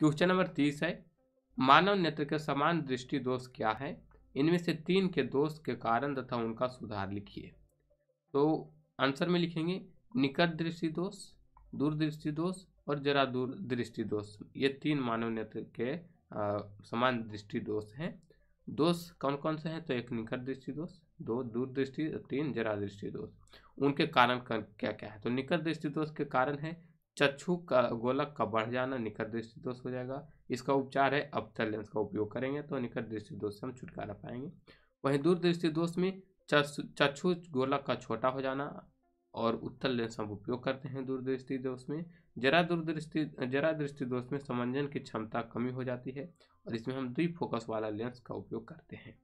question number तीस है मानव नेत्र के समान दृष्टि दोष क्या है इनमें से तीन के दोष के कारण तथा उनका सुधार लिखिए तो आंसर में लिखेंगे निकट दृष्टि दोष दूरदृष्टि दोष और जरा दूर दृष्टि दोष ये तीन मानव नेत्र के आ, समान दृष्टि दोष हैं दोष कौन कौन से हैं तो एक निकट दृष्टि दोष दो दूर दृष्टि तीन जरा दृष्टि दोष उनके कारण क्या क्या है तो निकट दृष्टि दोष के कारण है चक्षु का गोलक का बढ़ जाना निकट दृष्टि दोष हो जाएगा इसका उपचार है अवतल लेंस का उपयोग करेंगे तो निकट दृष्टि दोष से हम छुटकारा पाएंगे वहीं दूर दृष्टि दोष में चक्षु गोलक का छोटा हो जाना और उत्तर लेंस हम उपयोग करते हैं दूरदृष्टि दोष में जरा दूरदृष्टि जरा दृष्टि दोष में समंजन की क्षमता कमी हो जाती है और इसमें हम द्विफोकस वाला लेंस का उपयोग करते हैं